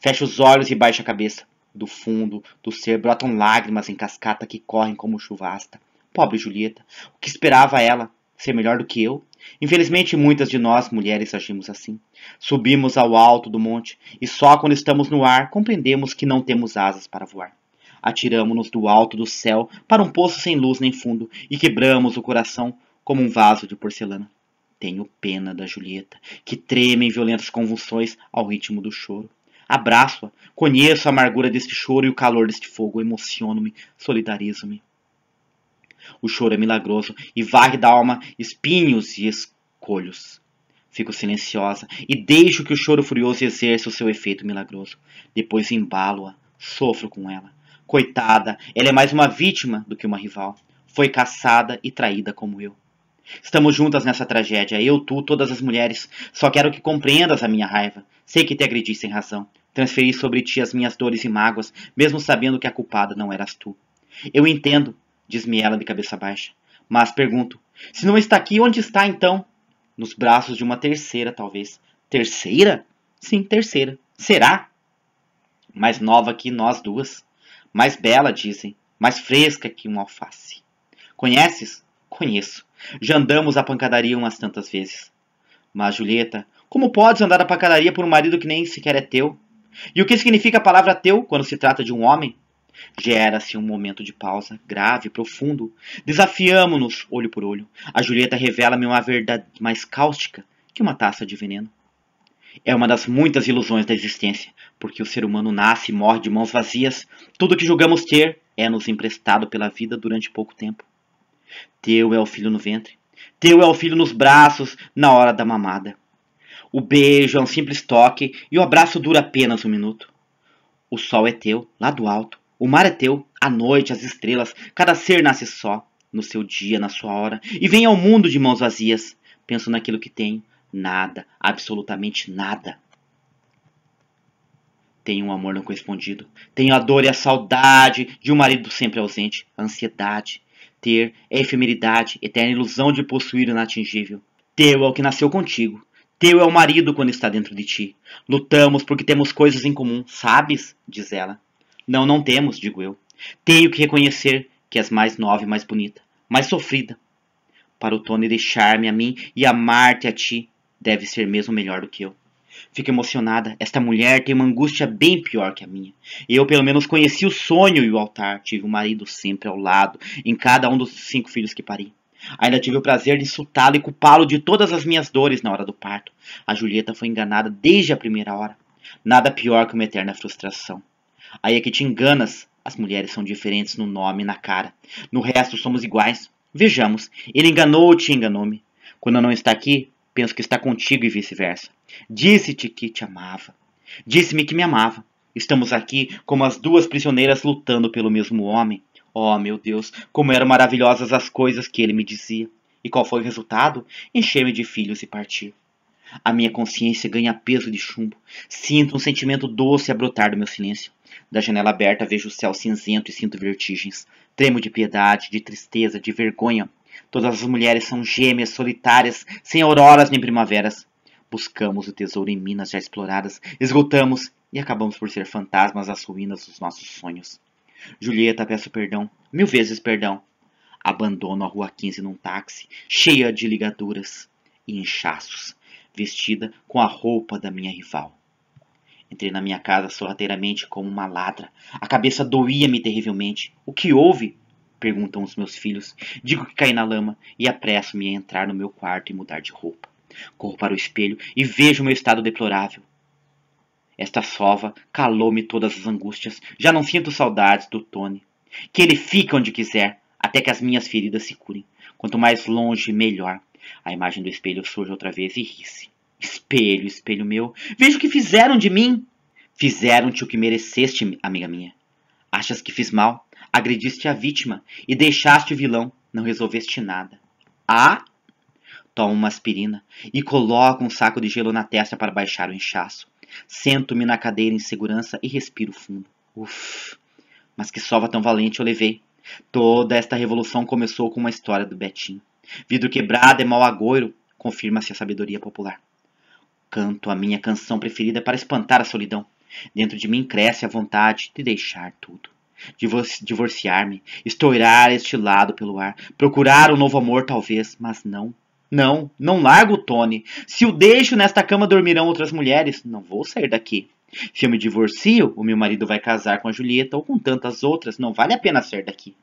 Fecha os olhos e baixa a cabeça do fundo do ser brotam lágrimas em cascata que correm como chuvasta. Pobre Julieta, o que esperava ela? Ser melhor do que eu? Infelizmente, muitas de nós mulheres agimos assim. Subimos ao alto do monte e só quando estamos no ar compreendemos que não temos asas para voar. Atiramos-nos do alto do céu para um poço sem luz nem fundo e quebramos o coração como um vaso de porcelana. Tenho pena da Julieta, que treme em violentas convulsões ao ritmo do choro. Abraço-a, conheço a amargura deste choro e o calor deste fogo, emociono-me, solidarizo-me. O choro é milagroso e varre da alma espinhos e escolhos. Fico silenciosa e deixo que o choro furioso exerça o seu efeito milagroso. Depois embalo-a, sofro com ela. Coitada, ela é mais uma vítima do que uma rival. Foi caçada e traída como eu. Estamos juntas nessa tragédia, eu, tu, todas as mulheres. Só quero que compreendas a minha raiva. Sei que te agredi sem razão. Transferi sobre ti as minhas dores e mágoas, mesmo sabendo que a culpada não eras tu. Eu entendo, diz-me ela de cabeça baixa. Mas pergunto: se não está aqui, onde está então? Nos braços de uma terceira, talvez. Terceira? Sim, terceira. Será? Mais nova que nós duas. Mais bela, dizem. Mais fresca que um alface. Conheces? Conheço. Já andamos à pancadaria umas tantas vezes. Mas, Julieta, como podes andar à pancadaria por um marido que nem sequer é teu? E o que significa a palavra teu quando se trata de um homem? Gera-se um momento de pausa, grave, profundo. Desafiamo-nos, olho por olho. A Julieta revela-me uma verdade mais cáustica que uma taça de veneno. É uma das muitas ilusões da existência, porque o ser humano nasce e morre de mãos vazias. Tudo que julgamos ter é nos emprestado pela vida durante pouco tempo. Teu é o filho no ventre, teu é o filho nos braços na hora da mamada. O beijo é um simples toque e o abraço dura apenas um minuto. O sol é teu, lá do alto. O mar é teu, a noite, as estrelas. Cada ser nasce só, no seu dia, na sua hora. E vem ao mundo de mãos vazias. Penso naquilo que tenho. Nada, absolutamente nada. Tenho um amor não correspondido. Tenho a dor e a saudade de um marido sempre ausente. A ansiedade. Ter é efemeridade, eterna ilusão de possuir o inatingível. Teu é o que nasceu contigo. Teu é o marido quando está dentro de ti. Lutamos porque temos coisas em comum, sabes? Diz ela. Não, não temos, digo eu. Tenho que reconhecer que és mais nova e mais bonita, mais sofrida. Para o Tony deixar-me a mim e amar-te a ti, deve ser mesmo melhor do que eu. Fico emocionada. Esta mulher tem uma angústia bem pior que a minha. Eu, pelo menos, conheci o sonho e o altar. Tive um marido sempre ao lado, em cada um dos cinco filhos que pari. Ainda tive o prazer de insultá-lo e culpá-lo de todas as minhas dores na hora do parto. A Julieta foi enganada desde a primeira hora. Nada pior que uma eterna frustração. Aí é que te enganas. As mulheres são diferentes no nome e na cara. No resto somos iguais. Vejamos, ele enganou-te e enganou-me. Quando não está aqui, penso que está contigo e vice-versa. Disse-te que te amava. Disse-me que me amava. Estamos aqui como as duas prisioneiras lutando pelo mesmo homem. Oh, meu Deus, como eram maravilhosas as coisas que ele me dizia. E qual foi o resultado? Enchei-me de filhos e parti. A minha consciência ganha peso de chumbo. Sinto um sentimento doce a brotar do meu silêncio. Da janela aberta vejo o céu cinzento e sinto vertigens. Tremo de piedade, de tristeza, de vergonha. Todas as mulheres são gêmeas, solitárias, sem auroras nem primaveras. Buscamos o tesouro em minas já exploradas, esgotamos e acabamos por ser fantasmas as ruínas dos nossos sonhos. Julieta, peço perdão, mil vezes perdão. Abandono a rua 15 num táxi, cheia de ligaduras e inchaços, vestida com a roupa da minha rival. Entrei na minha casa sorrateiramente como uma ladra. A cabeça doía-me terrivelmente. O que houve? Perguntam os meus filhos. Digo que caí na lama e apresso-me a entrar no meu quarto e mudar de roupa. Corro para o espelho e vejo meu estado deplorável. Esta sova calou-me todas as angústias. Já não sinto saudades do Tony. Que ele fique onde quiser, até que as minhas feridas se curem. Quanto mais longe, melhor. A imagem do espelho surge outra vez e ri-se. Espelho, espelho meu, veja o que fizeram de mim. Fizeram-te o que mereceste, amiga minha. Achas que fiz mal? Agrediste a vítima e deixaste o vilão. Não resolveste nada. Ah! toma uma aspirina e coloca um saco de gelo na testa para baixar o inchaço. Sento-me na cadeira em segurança e respiro fundo. Uf, mas que sova tão valente eu levei. Toda esta revolução começou com uma história do Betim. Vidro quebrado é mau agouro, confirma-se a sabedoria popular. Canto a minha canção preferida para espantar a solidão. Dentro de mim cresce a vontade de deixar tudo. Divorciar-me, estourar este lado pelo ar, procurar um novo amor talvez, mas não não, não largo o Tony. Se o deixo nesta cama dormirão outras mulheres, não vou sair daqui. Se eu me divorcio, o meu marido vai casar com a Julieta ou com tantas outras, não vale a pena sair daqui.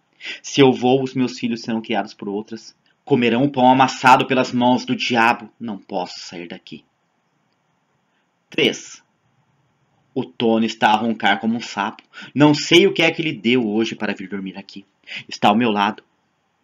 Se eu vou, os meus filhos serão criados por outras. Comerão o pão amassado pelas mãos do diabo. Não posso sair daqui. 3. O Tony está a roncar como um sapo. Não sei o que é que lhe deu hoje para vir dormir aqui. Está ao meu lado,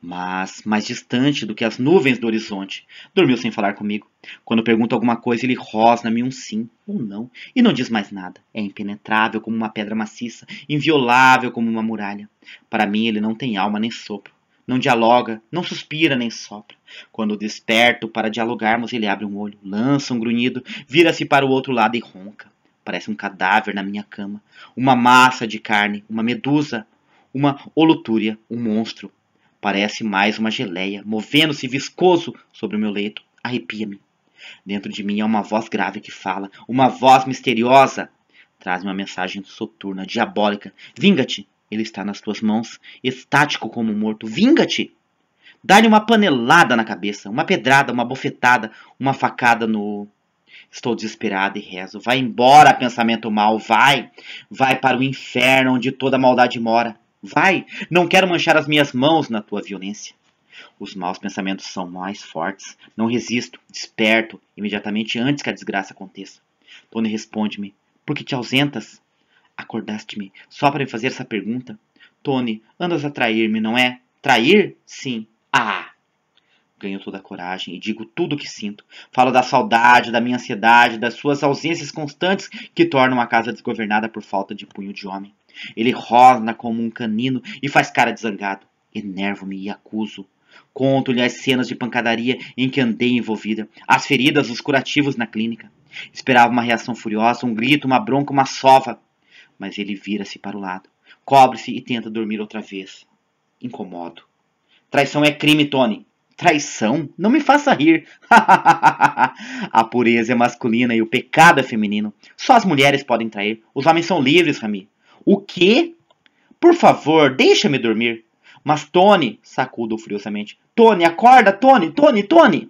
mas mais distante do que as nuvens do horizonte. Dormiu sem falar comigo. Quando pergunto alguma coisa, ele rosna-me um sim ou um não, e não diz mais nada. É impenetrável como uma pedra maciça, inviolável como uma muralha. Para mim, ele não tem alma nem sopro. Não dialoga, não suspira nem sopra. Quando desperto para dialogarmos, ele abre um olho, lança um grunhido, vira-se para o outro lado e ronca. Parece um cadáver na minha cama, uma massa de carne, uma medusa, uma olutúria, um monstro, Parece mais uma geleia, movendo-se viscoso sobre o meu leito. Arrepia-me. Dentro de mim há uma voz grave que fala, uma voz misteriosa. Traz-me uma mensagem soturna, diabólica. Vinga-te! Ele está nas tuas mãos, estático como morto. Vinga-te! Dá-lhe uma panelada na cabeça, uma pedrada, uma bofetada, uma facada no. Estou desesperado e rezo. Vai embora, pensamento mau, vai! Vai para o inferno onde toda maldade mora. Vai, não quero manchar as minhas mãos na tua violência. Os maus pensamentos são mais fortes. Não resisto, desperto imediatamente antes que a desgraça aconteça. Tony responde-me: Por que te ausentas? Acordaste-me só para me fazer essa pergunta? Tony, andas a trair-me, não é? Trair? Sim. Ah! Ganho toda a coragem e digo tudo o que sinto. Falo da saudade, da minha ansiedade, das suas ausências constantes que tornam a casa desgovernada por falta de punho de homem. Ele rosna como um canino e faz cara de zangado. Enervo-me e acuso. Conto-lhe as cenas de pancadaria em que andei envolvida, as feridas, os curativos na clínica. Esperava uma reação furiosa, um grito, uma bronca, uma sova. Mas ele vira-se para o lado, cobre-se e tenta dormir outra vez. Incomodo. Traição é crime, Tony. Traição? Não me faça rir. a pureza é masculina e o pecado é feminino. Só as mulheres podem trair. Os homens são livres, Rami. O quê? Por favor, deixa-me dormir. Mas Tony, sacudo furiosamente. Tony, acorda, Tony, Tony, Tony!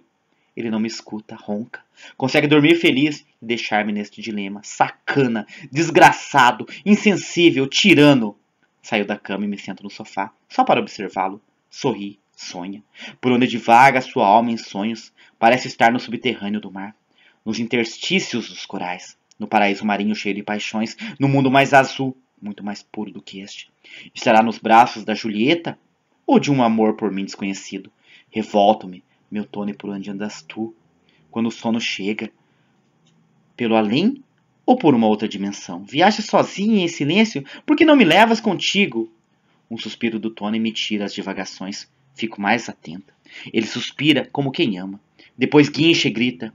Ele não me escuta, ronca. Consegue dormir feliz e deixar-me neste dilema. Sacana, desgraçado, insensível, tirano. Saio da cama e me sento no sofá, só para observá-lo. Sorri, sonha. Por onde divaga sua alma em sonhos, parece estar no subterrâneo do mar, nos interstícios dos corais, no paraíso marinho cheio de paixões, no mundo mais azul, muito mais puro do que este. Estará nos braços da Julieta ou de um amor por mim desconhecido? Revolto-me, meu Tony, por onde andas tu? Quando o sono chega, pelo além ou por uma outra dimensão? Viaja sozinha em silêncio, por que não me levas contigo? Um suspiro do Tony me tira as divagações. Fico mais atenta. Ele suspira como quem ama. Depois guincha e grita: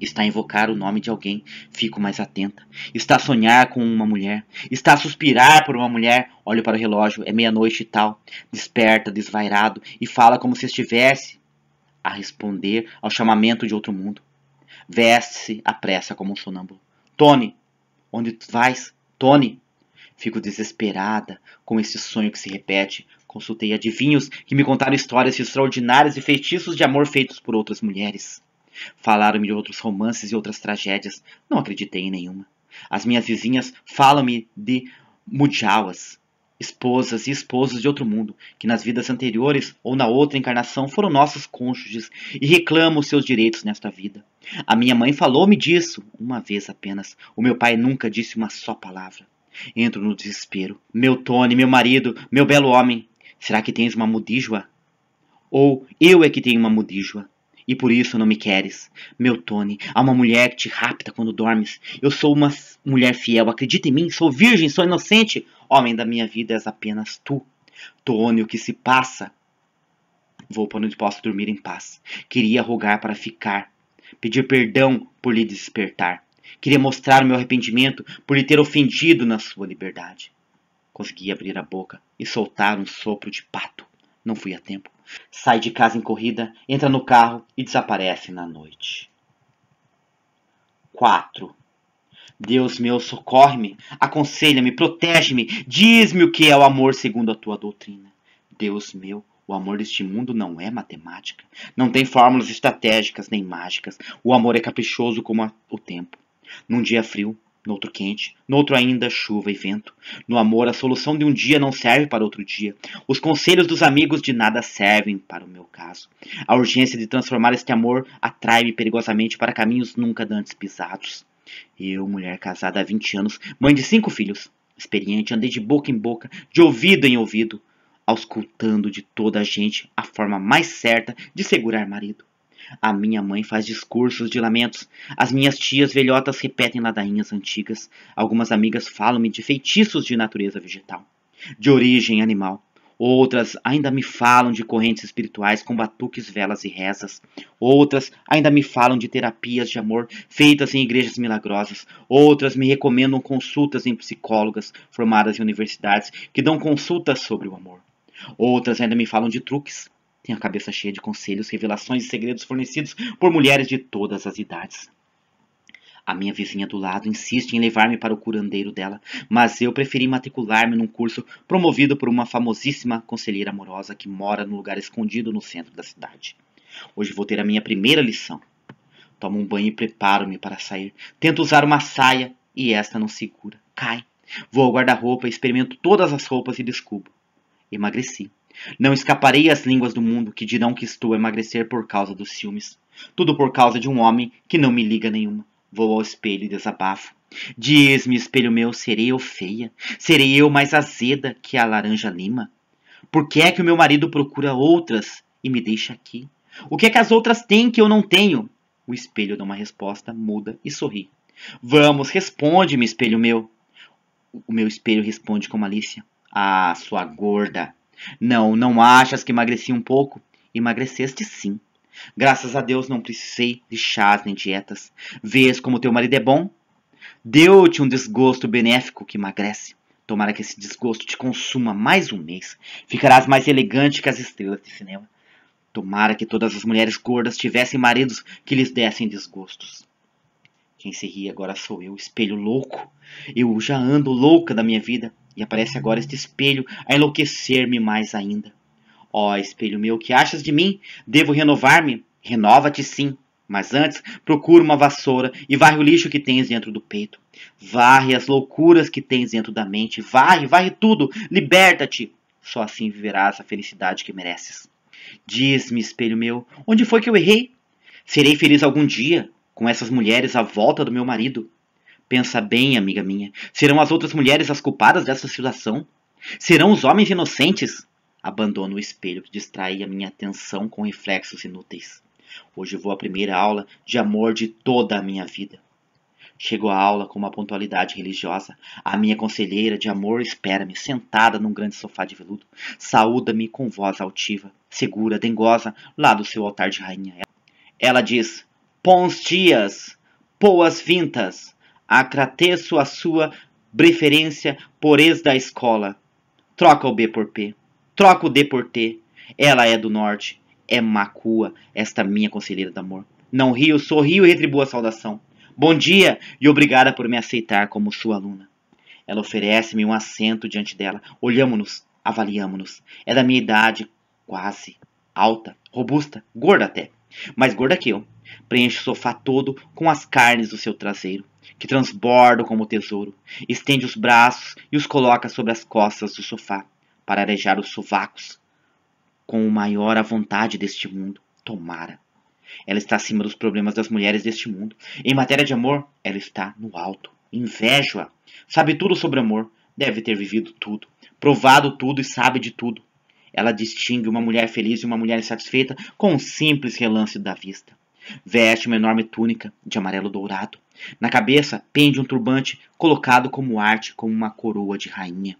Está a invocar o nome de alguém, fico mais atenta. Está a sonhar com uma mulher. Está a suspirar por uma mulher. Olho para o relógio, é meia-noite e tal. Desperta, desvairado, e fala como se estivesse a responder ao chamamento de outro mundo. Veste-se apressa como um sonâmbulo. Tony, onde tu vais? Tony! Fico desesperada com esse sonho que se repete. Consultei adivinhos que me contaram histórias extraordinárias e feitiços de amor feitos por outras mulheres. Falaram-me de outros romances e outras tragédias. Não acreditei em nenhuma. As minhas vizinhas falam-me de mujawas, esposas e esposos de outro mundo, que nas vidas anteriores ou na outra encarnação foram nossos cônjuges e reclamam seus direitos nesta vida. A minha mãe falou-me disso uma vez apenas. O meu pai nunca disse uma só palavra. Entro no desespero. Meu Tony, meu marido, meu belo homem, será que tens uma mudíjua? Ou eu é que tenho uma mudíjua? E por isso não me queres. Meu Tony, há uma mulher que te rapta quando dormes. Eu sou uma mulher fiel, acredita em mim, sou virgem, sou inocente. Homem da minha vida és apenas tu. Tony, o que se passa? Vou para onde posso dormir em paz. Queria rogar para ficar. Pedir perdão por lhe despertar. Queria mostrar meu arrependimento por lhe ter ofendido na sua liberdade. Consegui abrir a boca e soltar um sopro de pato. Não fui a tempo. Sai de casa em corrida, entra no carro e desaparece na noite. 4. Deus meu, socorre-me, aconselha-me, protege-me, diz-me o que é o amor segundo a tua doutrina. Deus meu, o amor deste mundo não é matemática, não tem fórmulas estratégicas nem mágicas. O amor é caprichoso como o tempo. Num dia frio, noutro quente, noutro ainda chuva e vento. No amor, a solução de um dia não serve para outro dia. Os conselhos dos amigos de nada servem para o meu caso. A urgência de transformar este amor atrai-me perigosamente para caminhos nunca antes pisados. Eu, mulher casada há 20 anos, mãe de cinco filhos, experiente, andei de boca em boca, de ouvido em ouvido, auscultando de toda a gente a forma mais certa de segurar marido. A minha mãe faz discursos de lamentos. As minhas tias velhotas repetem ladainhas antigas. Algumas amigas falam-me de feitiços de natureza vegetal, de origem animal. Outras ainda me falam de correntes espirituais com batuques, velas e rezas. Outras ainda me falam de terapias de amor feitas em igrejas milagrosas. Outras me recomendam consultas em psicólogas formadas em universidades que dão consultas sobre o amor. Outras ainda me falam de truques, tem a cabeça cheia de conselhos, revelações e segredos fornecidos por mulheres de todas as idades. A minha vizinha do lado insiste em levar-me para o curandeiro dela, mas eu preferi matricular-me num curso promovido por uma famosíssima conselheira amorosa que mora num lugar escondido no centro da cidade. Hoje vou ter a minha primeira lição. Tomo um banho e preparo-me para sair. Tento usar uma saia e esta não segura. Cai. Vou ao guarda-roupa, experimento todas as roupas e descubro. Emagreci. Não escaparei às línguas do mundo que dirão que estou a emagrecer por causa dos ciúmes. Tudo por causa de um homem que não me liga nenhuma. Vou ao espelho e desabafo. Diz-me, espelho meu, serei eu feia? Serei eu mais azeda que a laranja lima? Por que é que o meu marido procura outras e me deixa aqui? O que é que as outras têm que eu não tenho? O espelho dá uma resposta, muda e sorri. Vamos, responde-me, espelho meu. O meu espelho responde com malícia. Ah, sua gorda, não, não achas que emagreci um pouco? Emagreceste sim. Graças a Deus não precisei de chás nem dietas. Vês como teu marido é bom? Deu-te um desgosto benéfico que emagrece. Tomara que esse desgosto te consuma mais um mês. Ficarás mais elegante que as estrelas de cinema. Tomara que todas as mulheres gordas tivessem maridos que lhes dessem desgostos. Quem se ri agora sou eu, espelho louco. Eu já ando louca da minha vida. E aparece agora este espelho a enlouquecer-me mais ainda. Ó oh, espelho meu, que achas de mim? Devo renovar-me? Renova-te sim. Mas antes, procura uma vassoura e varre o lixo que tens dentro do peito. Varre as loucuras que tens dentro da mente. Varre, varre tudo. Liberta-te. Só assim viverás a felicidade que mereces. Diz-me, espelho meu, onde foi que eu errei? Serei feliz algum dia com essas mulheres à volta do meu marido. Pensa bem, amiga minha. Serão as outras mulheres as culpadas dessa situação? Serão os homens inocentes? Abandono o espelho que distrai a minha atenção com reflexos inúteis. Hoje vou à primeira aula de amor de toda a minha vida. Chego à aula com uma pontualidade religiosa. A minha conselheira de amor espera-me, sentada num grande sofá de veludo. Saúda-me com voz altiva, segura, dengosa, lá do seu altar de rainha. Ela diz: Bons dias, boas vintas. Agradeço a sua preferência por ex da escola. Troca o B por P. Troca o D por T. Ela é do norte. É macua, esta minha conselheira de amor. Não rio, sorrio e retribua a saudação. Bom dia e obrigada por me aceitar como sua aluna. Ela oferece-me um assento diante dela. Olhamos-nos, avaliamos-nos. É da minha idade, quase. Alta, robusta, gorda até. Mais gorda que eu. Preenche o sofá todo com as carnes do seu traseiro que transbordam como tesouro, estende os braços e os coloca sobre as costas do sofá, para arejar os sovacos, com o maior à vontade deste mundo, tomara. Ela está acima dos problemas das mulheres deste mundo. Em matéria de amor, ela está no alto. Invejo-a. Sabe tudo sobre amor. Deve ter vivido tudo, provado tudo e sabe de tudo. Ela distingue uma mulher feliz e uma mulher insatisfeita com um simples relance da vista. Veste uma enorme túnica de amarelo dourado. Na cabeça pende um turbante colocado como arte, como uma coroa de rainha.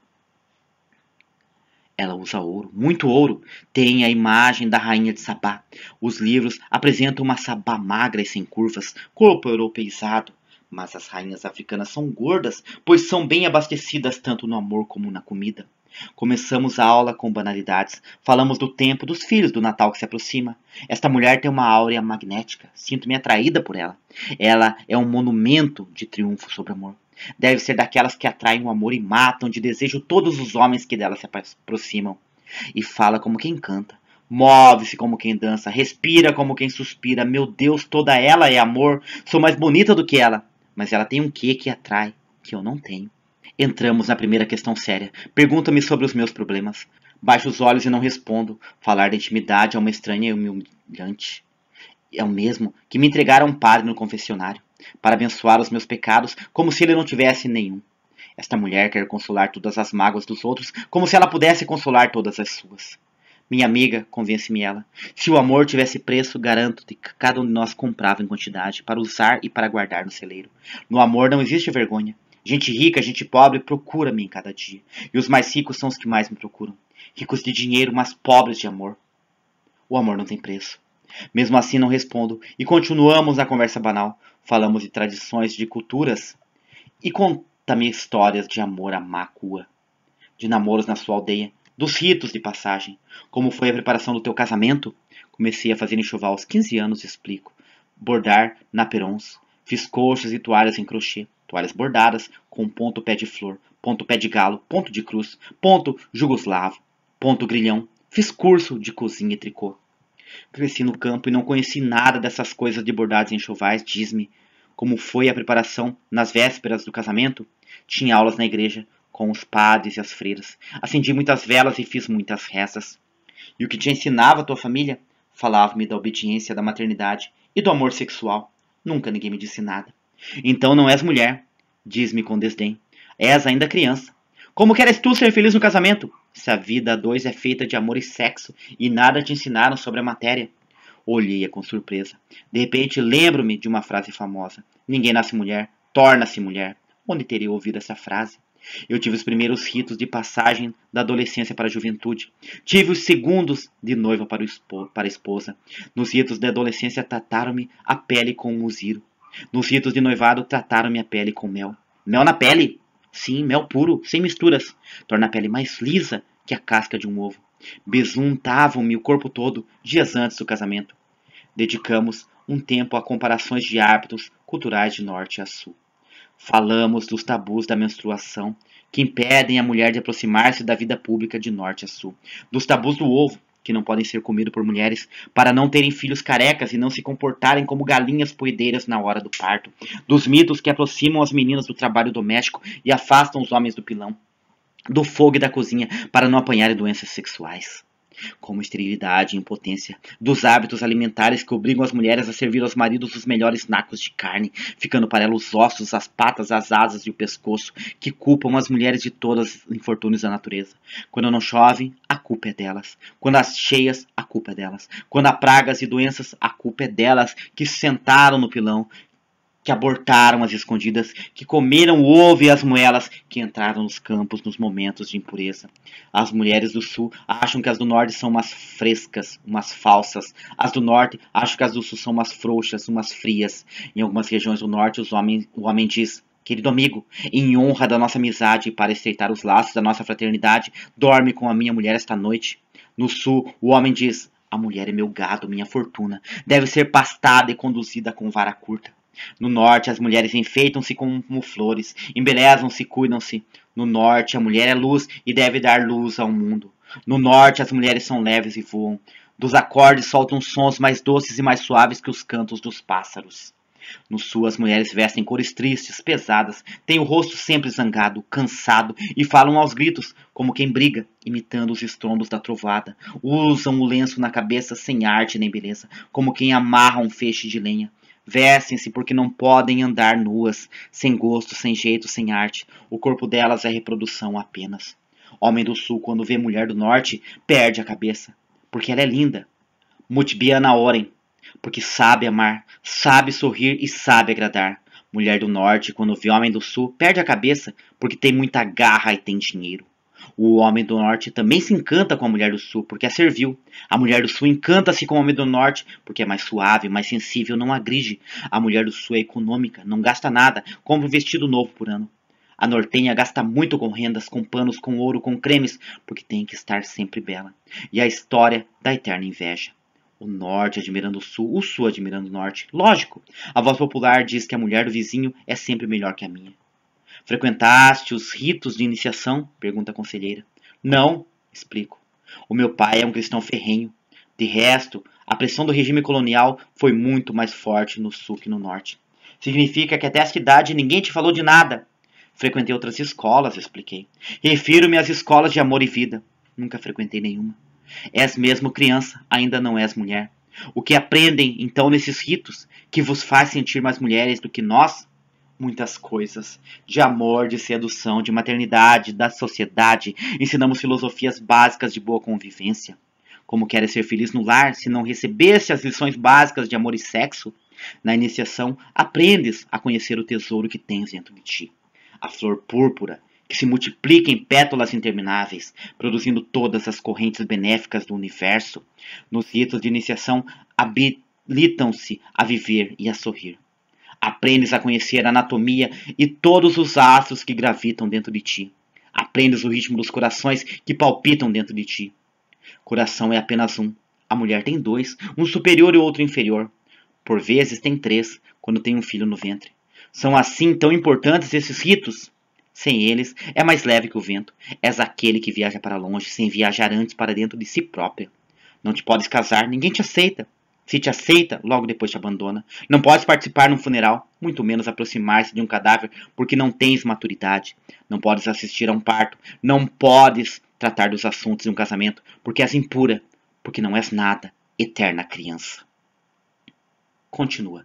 Ela usa ouro, muito ouro. Tem a imagem da rainha de Sabá. Os livros apresentam uma Sabá magra e sem curvas, corpo europeizado. Mas as rainhas africanas são gordas, pois são bem abastecidas tanto no amor como na comida. Começamos a aula com banalidades. Falamos do tempo, dos filhos, do Natal que se aproxima. Esta mulher tem uma áurea magnética. Sinto-me atraída por ela. Ela é um monumento de triunfo sobre o amor. Deve ser daquelas que atraem o amor e matam de desejo todos os homens que dela se aproximam. E fala como quem canta. Move-se como quem dança, respira como quem suspira. Meu Deus, toda ela é amor. Sou mais bonita do que ela. Mas ela tem um quê que atrai, que eu não tenho. Entramos na primeira questão séria. Pergunta-me sobre os meus problemas. Baixo os olhos e não respondo. Falar da intimidade é uma estranha e humilhante. É o mesmo que me entregar a um padre no confessionário, para abençoar os meus pecados, como se ele não tivesse nenhum. Esta mulher quer consolar todas as mágoas dos outros, como se ela pudesse consolar todas as suas. Minha amiga, convence-me ela, se o amor tivesse preço, garanto-te que cada um de nós comprava em quantidade para usar e para guardar no celeiro. No amor não existe vergonha. Gente rica, gente pobre procura-me em cada dia. E os mais ricos são os que mais me procuram. Ricos de dinheiro, mas pobres de amor. O amor não tem preço. Mesmo assim, não respondo e continuamos a conversa banal. Falamos de tradições, de culturas e conta-me histórias de amor à macua, de namoros na sua aldeia, dos ritos de passagem, como foi a preparação do teu casamento. Comecei a fazer enxoval aos 15 anos, explico. Bordar na perons, fiz coxas e toalhas em crochê toalhas bordadas com ponto pé de flor, ponto pé de galo, ponto de cruz, ponto jugoslavo, ponto grilhão. Fiz curso de cozinha e tricô. Cresci no campo e não conheci nada dessas coisas de bordados e enxovais, diz-me. Como foi a preparação nas vésperas do casamento? Tinha aulas na igreja com os padres e as freiras. Acendi muitas velas e fiz muitas rezas. E o que te ensinava a tua família? Falava-me da obediência, da maternidade e do amor sexual. Nunca ninguém me disse nada. Então não és mulher, diz-me com desdém. És ainda criança. Como queres tu ser feliz no casamento? Se a vida a dois é feita de amor e sexo e nada te ensinaram sobre a matéria. Olhei-a com surpresa. De repente lembro-me de uma frase famosa: Ninguém nasce mulher, torna-se mulher. Onde teria ouvido essa frase? Eu tive os primeiros ritos de passagem da adolescência para a juventude. Tive os segundos de noiva para, para a esposa. Nos ritos da adolescência trataram-me a pele com um ziro. Nos ritos de noivado, trataram minha pele com mel. Mel na pele? Sim, mel puro, sem misturas. Torna a pele mais lisa que a casca de um ovo. Besuntavam-me o corpo todo dias antes do casamento. Dedicamos um tempo a comparações de hábitos culturais de norte a sul. Falamos dos tabus da menstruação, que impedem a mulher de aproximar-se da vida pública de norte a sul, dos tabus do ovo, que não podem ser comidos por mulheres, para não terem filhos carecas e não se comportarem como galinhas poedeiras na hora do parto, dos mitos que aproximam as meninas do trabalho doméstico e afastam os homens do pilão, do fogo e da cozinha para não apanharem doenças sexuais como esterilidade e impotência, dos hábitos alimentares que obrigam as mulheres a servir aos maridos os melhores nacos de carne, ficando para elas os ossos, as patas, as asas e o pescoço, que culpam as mulheres de todos os infortúnios da natureza. Quando não chove, a culpa é delas. Quando as cheias, a culpa é delas. Quando há pragas e doenças, a culpa é delas que sentaram no pilão, que abortaram as escondidas, que comeram o ovo e as moelas, que entraram nos campos nos momentos de impureza. As mulheres do sul acham que as do norte são umas frescas, umas falsas. As do norte acham que as do sul são umas frouxas, umas frias. Em algumas regiões do norte, os homens, o homem diz: Querido amigo, em honra da nossa amizade e para estreitar os laços da nossa fraternidade, dorme com a minha mulher esta noite. No sul, o homem diz: A mulher é meu gado, minha fortuna. Deve ser pastada e conduzida com vara curta. No norte, as mulheres enfeitam-se como flores, embelezam-se e cuidam-se. No norte, a mulher é luz e deve dar luz ao mundo. No norte, as mulheres são leves e voam. Dos acordes soltam sons mais doces e mais suaves que os cantos dos pássaros. No sul, as mulheres vestem cores tristes, pesadas, têm o rosto sempre zangado, cansado e falam aos gritos, como quem briga, imitando os estrondos da trovada. Usam o lenço na cabeça sem arte nem beleza, como quem amarra um feixe de lenha. Vestem-se porque não podem andar nuas, sem gosto, sem jeito, sem arte. O corpo delas é reprodução apenas. Homem do Sul, quando vê mulher do Norte, perde a cabeça, porque ela é linda. Mutibiana orem, porque sabe amar, sabe sorrir e sabe agradar. Mulher do Norte, quando vê homem do Sul, perde a cabeça, porque tem muita garra e tem dinheiro. O homem do norte também se encanta com a mulher do sul porque a é serviu. A mulher do sul encanta-se com o homem do norte porque é mais suave, mais sensível, não agride. A mulher do sul é econômica, não gasta nada, compra um vestido novo por ano. A nortenha gasta muito com rendas, com panos, com ouro, com cremes, porque tem que estar sempre bela. E a história da eterna inveja. O norte admirando o sul, o sul admirando o norte. Lógico, a voz popular diz que a mulher do vizinho é sempre melhor que a minha. Frequentaste os ritos de iniciação? Pergunta a conselheira. Não, explico. O meu pai é um cristão ferrenho. De resto, a pressão do regime colonial foi muito mais forte no sul que no norte. Significa que até essa idade ninguém te falou de nada. Frequentei outras escolas, expliquei. Refiro-me às escolas de amor e vida. Nunca frequentei nenhuma. És mesmo criança, ainda não és mulher. O que aprendem, então, nesses ritos, que vos faz sentir mais mulheres do que nós, muitas coisas: de amor, de sedução, de maternidade, da sociedade. Ensinamos filosofias básicas de boa convivência. Como querer ser feliz no lar se não recebesse as lições básicas de amor e sexo? Na iniciação, aprendes a conhecer o tesouro que tens dentro de ti. A flor púrpura, que se multiplica em pétalas intermináveis, produzindo todas as correntes benéficas do universo. Nos ritos de iniciação, habilitam-se a viver e a sorrir. Aprendes a conhecer a anatomia e todos os astros que gravitam dentro de ti. Aprendes o ritmo dos corações que palpitam dentro de ti. Coração é apenas um. A mulher tem dois, um superior e outro inferior. Por vezes tem três, quando tem um filho no ventre. São assim tão importantes esses ritos? Sem eles, é mais leve que o vento. És aquele que viaja para longe, sem viajar antes para dentro de si próprio. Não te podes casar, ninguém te aceita. Se te aceita, logo depois te abandona. Não podes participar num funeral, muito menos aproximar-se de um cadáver, porque não tens maturidade. Não podes assistir a um parto. Não podes tratar dos assuntos de um casamento, porque és impura, porque não és nada, eterna criança. Continua.